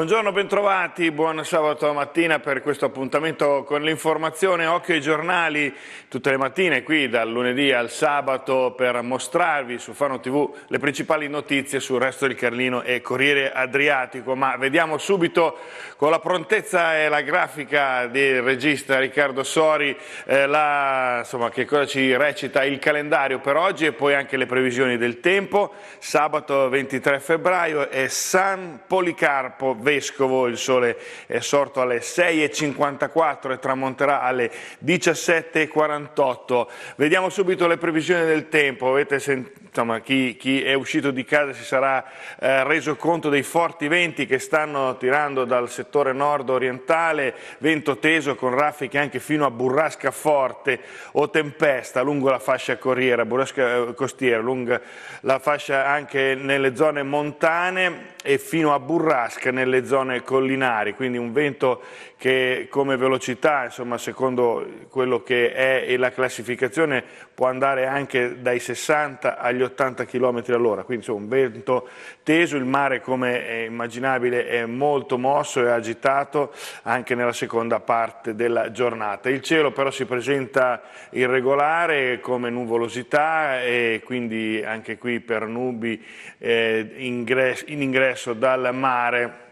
Buongiorno, bentrovati, buon sabato mattina per questo appuntamento con l'informazione Occhio ai giornali tutte le mattine qui dal lunedì al sabato per mostrarvi su Fano TV le principali notizie sul resto del Carlino e Corriere Adriatico, ma vediamo subito con la prontezza e la grafica del regista Riccardo Sori eh, la, insomma, che cosa ci recita il calendario per oggi e poi anche le previsioni del tempo, sabato 23 febbraio è San Policarpo vescovo, il sole è sorto alle 6.54 e tramonterà alle 17.48. Vediamo subito le previsioni del tempo, sentito, insomma, chi, chi, è uscito di casa si sarà eh, reso conto dei forti venti che stanno tirando dal settore nord orientale, vento teso con raffiche anche fino a burrasca forte o tempesta lungo la fascia corriera, burrasca eh, costiera, lungo la fascia anche nelle zone montane e fino a burrasca nelle le zone collinari, quindi un vento che come velocità, insomma, secondo quello che è la classificazione, può andare anche dai 60 agli 80 km all'ora, quindi insomma, un vento teso, il mare come è immaginabile è molto mosso e agitato anche nella seconda parte della giornata. Il cielo però si presenta irregolare come nuvolosità e quindi anche qui per nubi eh, in ingresso dal mare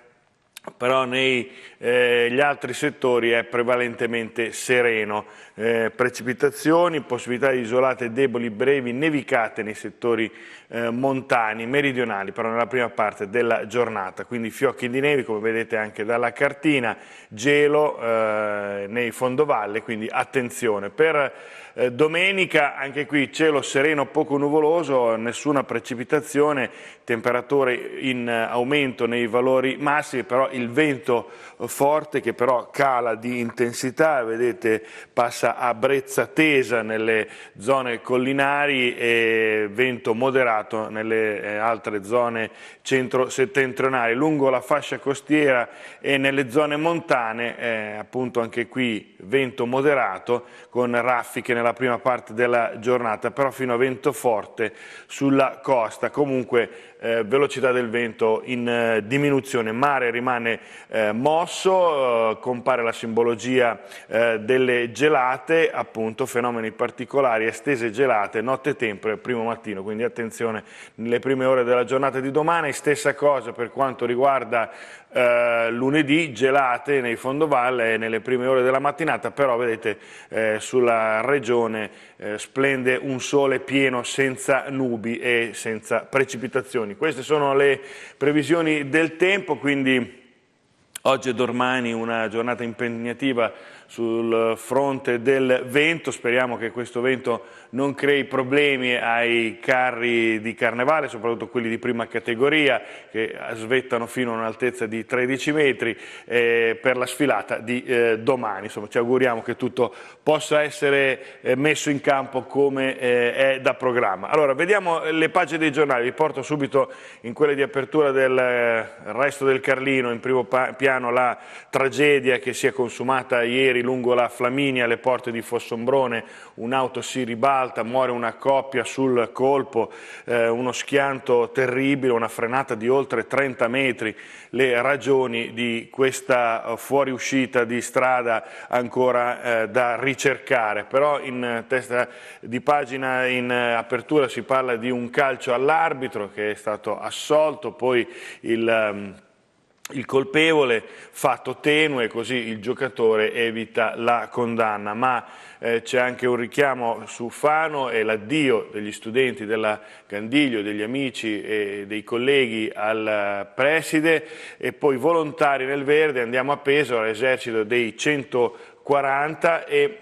però negli eh, altri settori è prevalentemente sereno. Eh, precipitazioni, possibilità di isolate deboli, brevi, nevicate nei settori eh, montani, meridionali, però nella prima parte della giornata. Quindi fiocchi di neve, come vedete anche dalla cartina, gelo eh, nei fondovalle, quindi attenzione. Per eh, domenica anche qui cielo sereno, poco nuvoloso, nessuna precipitazione, temperature in eh, aumento nei valori massimi, però il vento forte che però cala di intensità, vedete passa a brezza tesa nelle zone collinari e vento moderato nelle eh, altre zone centro-settentrionali, lungo la fascia costiera e nelle zone montane eh, appunto anche qui vento moderato con raffiche nella prima parte della giornata, però fino a vento forte sulla costa, comunque eh, velocità del vento in eh, diminuzione, mare rimane eh, mosso, eh, compare la simbologia eh, delle gelate, appunto fenomeni particolari, estese gelate, notte tempo e primo mattino, quindi attenzione nelle prime ore della giornata di domani, stessa cosa per quanto riguarda eh, lunedì gelate nei fondovalle nelle prime ore della mattinata, però vedete eh, sulla regione eh, splende un sole pieno senza nubi e senza precipitazioni. Queste sono le previsioni del tempo, quindi oggi e domani una giornata impegnativa sul fronte del vento, speriamo che questo vento non crei problemi ai carri di carnevale, soprattutto quelli di prima categoria che svettano fino a un'altezza di 13 metri eh, per la sfilata di eh, domani. Insomma, ci auguriamo che tutto possa essere eh, messo in campo come eh, è da programma. Allora, vediamo le pagine dei giornali, vi porto subito in quelle di apertura del eh, resto del Carlino, in primo piano la tragedia che si è consumata ieri ieri lungo la Flaminia alle porte di Fossombrone un'auto si ribalta, muore una coppia sul colpo, eh, uno schianto terribile, una frenata di oltre 30 metri, le ragioni di questa eh, fuoriuscita di strada ancora eh, da ricercare, però in testa di pagina in apertura si parla di un calcio all'arbitro che è stato assolto, poi il ehm, il colpevole, fatto tenue, così il giocatore evita la condanna, ma eh, c'è anche un richiamo su Fano e l'addio degli studenti della Candiglio, degli amici e dei colleghi al eh, preside e poi volontari nel verde, andiamo a peso all'esercito dei 140 e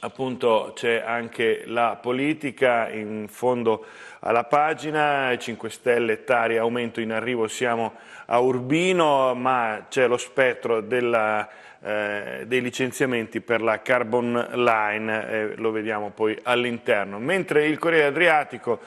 appunto c'è anche la politica in fondo alla pagina, 5 Stelle, Tari, aumento in arrivo, siamo a Urbino, ma c'è lo spettro della, eh, dei licenziamenti per la Carbon Line, eh, lo vediamo poi all'interno. Mentre il Corriere Adriatico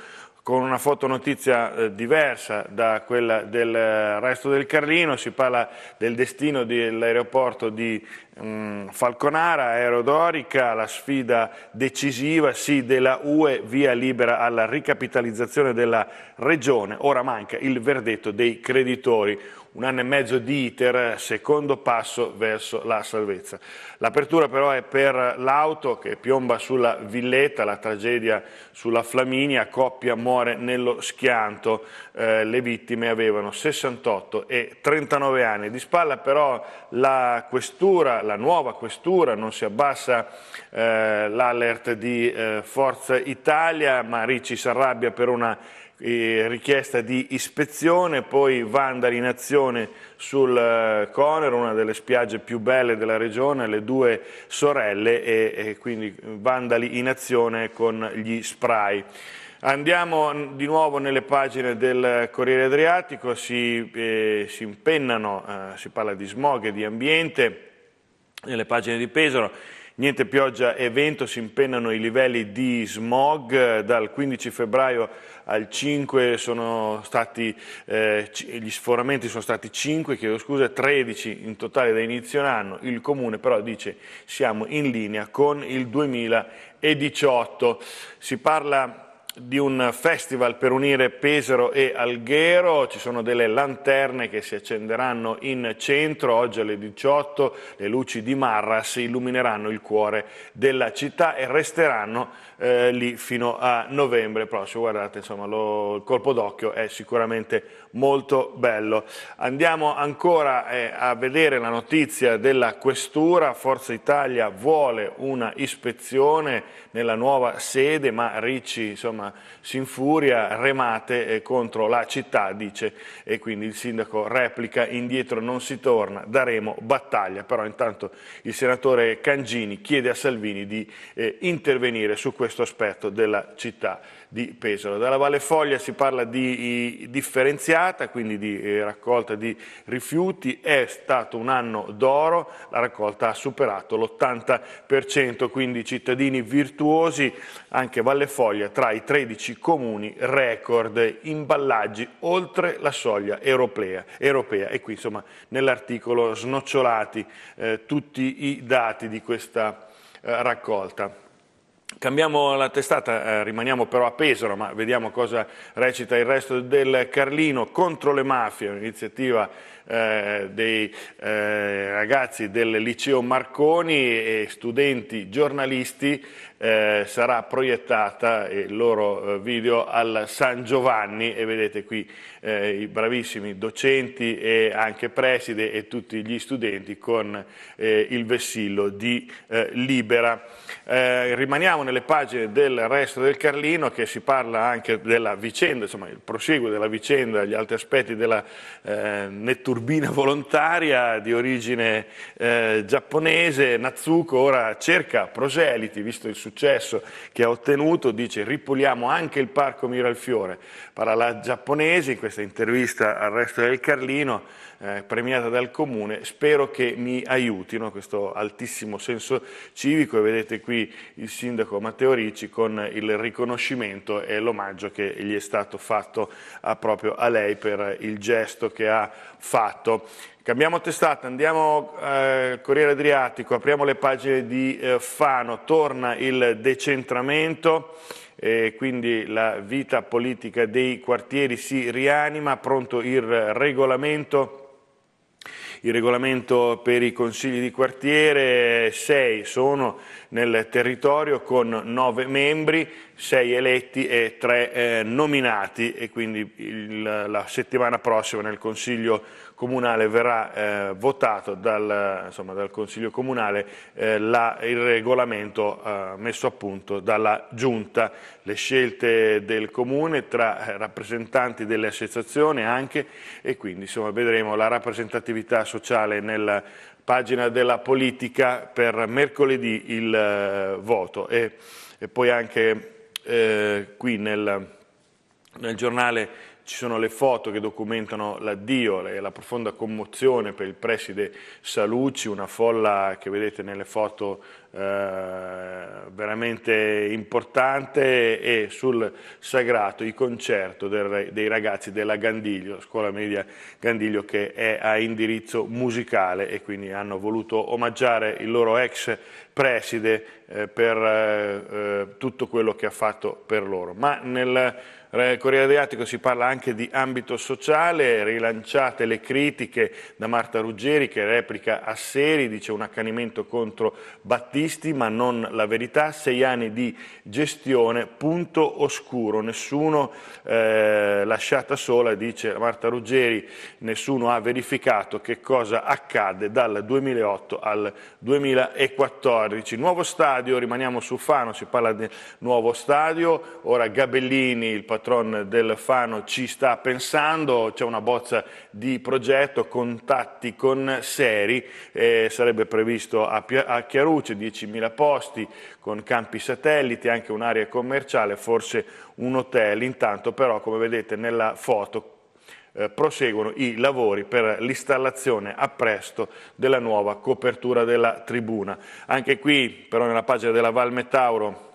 con una fotonotizia eh, diversa da quella del resto del Carlino, si parla del destino dell'aeroporto di Mm, Falconara, Aerodorica, la sfida decisiva sì della UE, via libera alla ricapitalizzazione della regione, ora manca il verdetto dei creditori, un anno e mezzo di iter, secondo passo verso la salvezza. L'apertura però è per l'auto che piomba sulla Villetta, la tragedia sulla Flaminia, coppia muore nello schianto, eh, le vittime avevano 68 e 39 anni. Di spalla però la questura, la nuova questura, non si abbassa eh, l'alert di eh, Forza Italia, ma Ricci si arrabbia per una eh, richiesta di ispezione, poi Vandali in azione sul eh, Conero, una delle spiagge più belle della regione, le due sorelle e, e quindi Vandali in azione con gli spray. Andiamo di nuovo nelle pagine del Corriere Adriatico, si, eh, si impennano, eh, si parla di smog e di ambiente, nelle pagine di Pesaro. Niente pioggia e vento, si impennano i livelli di smog, dal 15 febbraio al 5 sono stati, eh, gli sforamenti sono stati 5, chiedo scusa, 13 in totale da inizio anno, il comune però dice siamo in linea con il 2018. Si parla di un festival per unire Pesaro e Alghero, ci sono delle lanterne che si accenderanno in centro, oggi alle 18 le luci di Marras illumineranno il cuore della città e resteranno eh, lì fino a novembre prossimo. Guardate, insomma, lo, il colpo d'occhio è sicuramente molto bello. Andiamo ancora eh, a vedere la notizia della Questura. Forza Italia vuole una ispezione nella nuova sede, ma Ricci insomma, si infuria, remate eh, contro la città, dice, e quindi il sindaco replica, indietro non si torna, daremo battaglia. Però intanto il senatore Cangini chiede a Salvini di eh, intervenire su questo questo aspetto della città di Pesaro. Dalla Valle Foglia si parla di eh, differenziata, quindi di eh, raccolta di rifiuti, è stato un anno d'oro, la raccolta ha superato l'80%, quindi cittadini virtuosi, anche Valle Foglia tra i 13 comuni record, imballaggi oltre la soglia europea, europea. e qui insomma nell'articolo snocciolati eh, tutti i dati di questa eh, raccolta. Cambiamo la testata, eh, rimaniamo però a Pesaro, ma vediamo cosa recita il resto del Carlino contro le mafie, un'iniziativa eh, dei eh, ragazzi del liceo Marconi e studenti giornalisti eh, sarà proiettata eh, il loro eh, video al San Giovanni e vedete qui eh, i bravissimi docenti e anche preside e tutti gli studenti con il vessillo di Libera. rimaniamo nelle pagine del resto del Carlino che si parla anche della vicenda, insomma il proseguo della vicenda, gli altri aspetti della nettura turbina volontaria di origine eh, giapponese, Natsuko ora cerca proseliti, visto il successo che ha ottenuto, dice ripuliamo anche il parco Miralfiore. Parla la giapponese in questa intervista al resto del Carlino, eh, premiata dal comune, spero che mi aiutino, questo altissimo senso civico e vedete qui il sindaco Matteo Ricci con il riconoscimento e l'omaggio che gli è stato fatto a, proprio a lei per il gesto che ha fatto. Cambiamo testata, andiamo eh, Corriere Adriatico, apriamo le pagine di eh, Fano, torna il decentramento, eh, quindi la vita politica dei quartieri si rianima, pronto il regolamento il regolamento per i consigli di quartiere, sei sono nel territorio con nove membri, sei eletti e tre eh, nominati e quindi il, la settimana prossima nel consiglio comunale verrà eh, votato dal, insomma, dal, Consiglio Comunale eh, la, il regolamento eh, messo a punto dalla Giunta. Le scelte del Comune tra eh, rappresentanti delle associazioni anche e quindi insomma, vedremo la rappresentatività sociale nella pagina della politica per mercoledì il eh, voto e, e, poi anche eh, qui nel, nel giornale ci sono le foto che documentano l'addio e la profonda commozione per il preside Salucci, una folla che vedete nelle foto eh, veramente importante e sul sagrato il concerto del, dei ragazzi della Gandiglio, scuola media Gandiglio che è a indirizzo musicale e quindi hanno voluto omaggiare il loro ex preside eh, per eh, eh, tutto quello che ha fatto per loro. Ma nel Corriere Adriatico si parla anche di ambito sociale, rilanciate le critiche da Marta Ruggeri che replica a Seri, dice un accanimento contro Battisti, ma non la verità, sei anni di gestione, punto oscuro, nessuno eh, lasciata sola, dice Marta Ruggeri, nessuno ha verificato che cosa accade dal 2008 al 2014. Nuovo stadio stadio, rimaniamo su Fano, si parla del nuovo stadio, ora Gabellini, il patron del Fano, ci sta pensando, c'è una bozza di progetto, contatti con Seri, eh, sarebbe previsto a, a Chiaruce 10.000 posti con campi satelliti, anche un'area commerciale, forse un hotel, intanto però come vedete nella foto eh, proseguono i lavori per l'installazione a presto della nuova copertura della tribuna. Anche qui però nella pagina della Val Metauro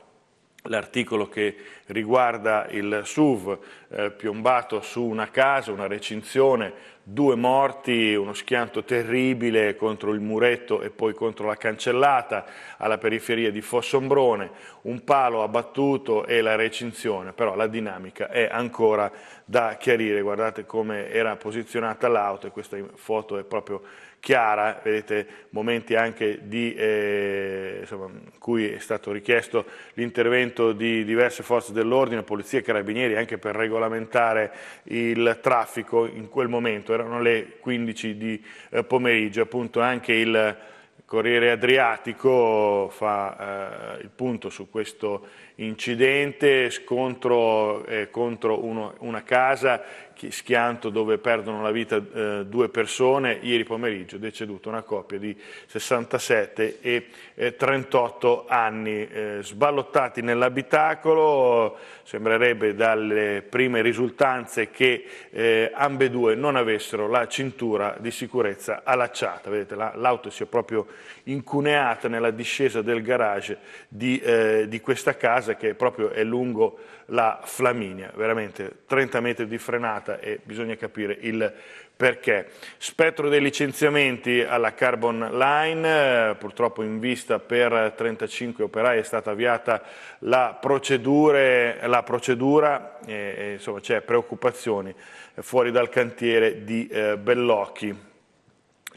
l'articolo che riguarda il SUV eh, piombato su una casa, una recinzione due morti, uno schianto terribile contro il muretto e poi contro la cancellata alla periferia di Fossombrone, un palo abbattuto e la recinzione, però la dinamica è ancora da chiarire, guardate come era posizionata l'auto e questa foto è proprio chiara, vedete momenti anche di, eh, insomma, in cui è stato richiesto l'intervento di diverse forze dell'ordine, polizia e carabinieri, anche per regolamentare il traffico in quel momento, erano le 15 di eh, pomeriggio, appunto anche il Corriere Adriatico fa eh, il punto su questo incidente, scontro eh, contro uno, una casa, schianto dove perdono la vita eh, due persone, ieri pomeriggio è deceduta una coppia di 67 e eh, 38 anni, eh, sballottati nell'abitacolo, sembrerebbe dalle prime risultanze che eh, ambedue non avessero la cintura di sicurezza allacciata, vedete l'auto si è proprio incuneata nella discesa del garage di, eh, di questa casa, base che proprio è lungo la Flaminia, veramente 30 metri di frenata e bisogna capire il perché. Spettro dei licenziamenti alla Carbon Line, eh, purtroppo in vista per 35 operai è stata avviata la, la procedura, e, eh, e, eh, insomma c'è preoccupazione fuori dal cantiere di eh, Bellocchi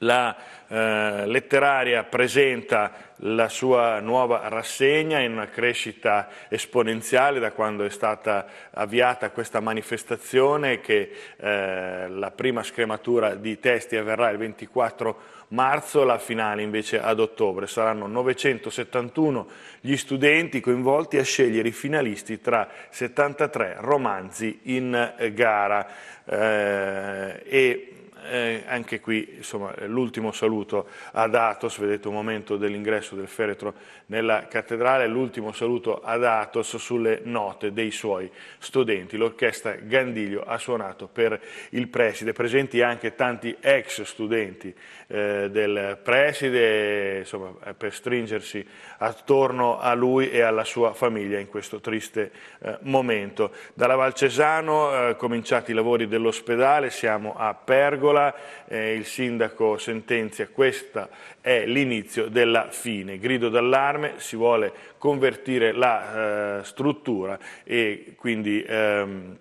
la eh, letteraria presenta la sua nuova rassegna in una crescita esponenziale da quando è stata avviata questa manifestazione che eh, la prima scrematura di testi avverrà il 24 marzo, la finale invece ad ottobre. Saranno 971 gli studenti coinvolti a scegliere i finalisti tra 73 romanzi in eh, gara. Eh, e eh, anche qui l'ultimo saluto ad Atos, vedete un momento dell'ingresso del feretro nella cattedrale, l'ultimo saluto ad Atos sulle note dei suoi studenti. L'orchestra Gandiglio ha suonato per il preside, presenti anche tanti ex studenti eh, del preside, insomma, per stringersi attorno a lui e alla sua famiglia in questo triste eh, momento. Dalla Valcesano eh, cominciati i lavori dell'ospedale, siamo a Pergo, regola, eh, il sindaco sentenzia questa è l'inizio della fine. Grido d'allarme, si vuole convertire la eh, struttura e quindi... Ehm,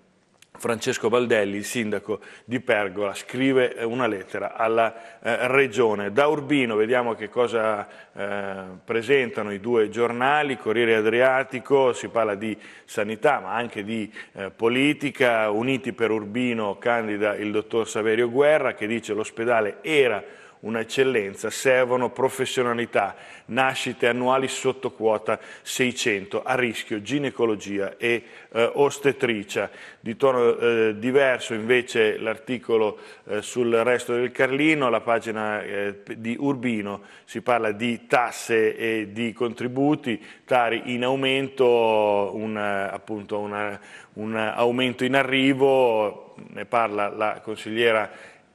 Francesco Baldelli, il sindaco di Pergola, scrive eh, una lettera alla eh, regione. Da Urbino vediamo che cosa eh, presentano i due giornali, Corriere Adriatico, si parla di sanità ma anche di eh, politica, Uniti per Urbino candida il dottor Saverio Guerra che dice l'ospedale era un'eccellenza, servono professionalità, nascite annuali sotto quota 600, a rischio ginecologia e eh, ostetricia. Di tono eh, diverso invece l'articolo eh, sul resto del Carlino, la pagina eh, di Urbino, si parla di tasse e di contributi, tari in aumento, un, appunto una, un aumento in arrivo, ne parla la consigliera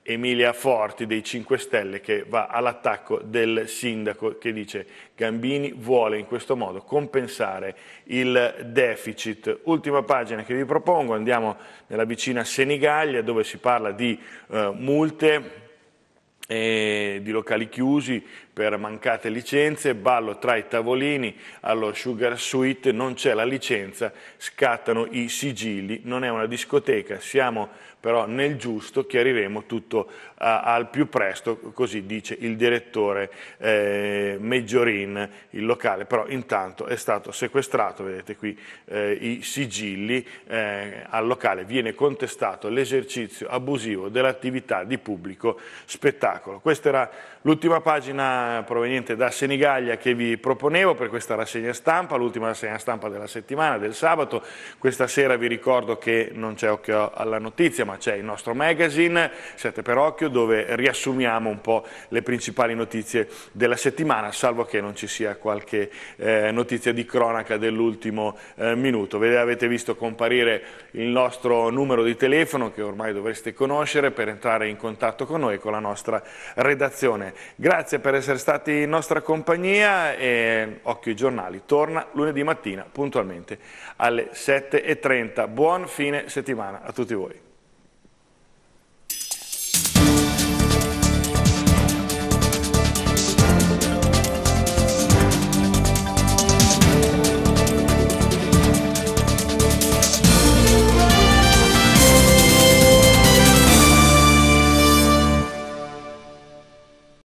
Emilia Forti dei 5 Stelle che va all'attacco del sindaco che dice Gambini vuole in questo modo compensare il deficit. Ultima pagina che vi propongo, andiamo nella vicina Senigallia dove si parla di eh, multe eh, di locali chiusi per mancate licenze, ballo tra i tavolini allo Sugar Suite, non c'è la licenza, scattano i sigilli, non è una discoteca, siamo però nel giusto chiariremo tutto a, al più presto, così dice il direttore eh, Meggiorin, il locale, però intanto è stato sequestrato, vedete qui eh, i sigilli eh, al locale, viene contestato l'esercizio abusivo dell'attività di pubblico spettacolo. Questa era l'ultima pagina proveniente da Senigallia che vi proponevo per questa rassegna stampa, l'ultima rassegna stampa della settimana, del sabato, questa sera vi ricordo che non c'è occhio alla notizia, ma c'è il nostro magazine Sette per Occhio dove riassumiamo un po' le principali notizie della settimana, salvo che non ci sia qualche eh, notizia di cronaca dell'ultimo eh, minuto. Vede, avete visto comparire il nostro numero di telefono che ormai dovreste conoscere per entrare in contatto con noi e con la nostra redazione. Grazie per essere stati in nostra compagnia e Occhio ai giornali torna lunedì mattina puntualmente alle 7.30. Buon fine settimana a tutti voi.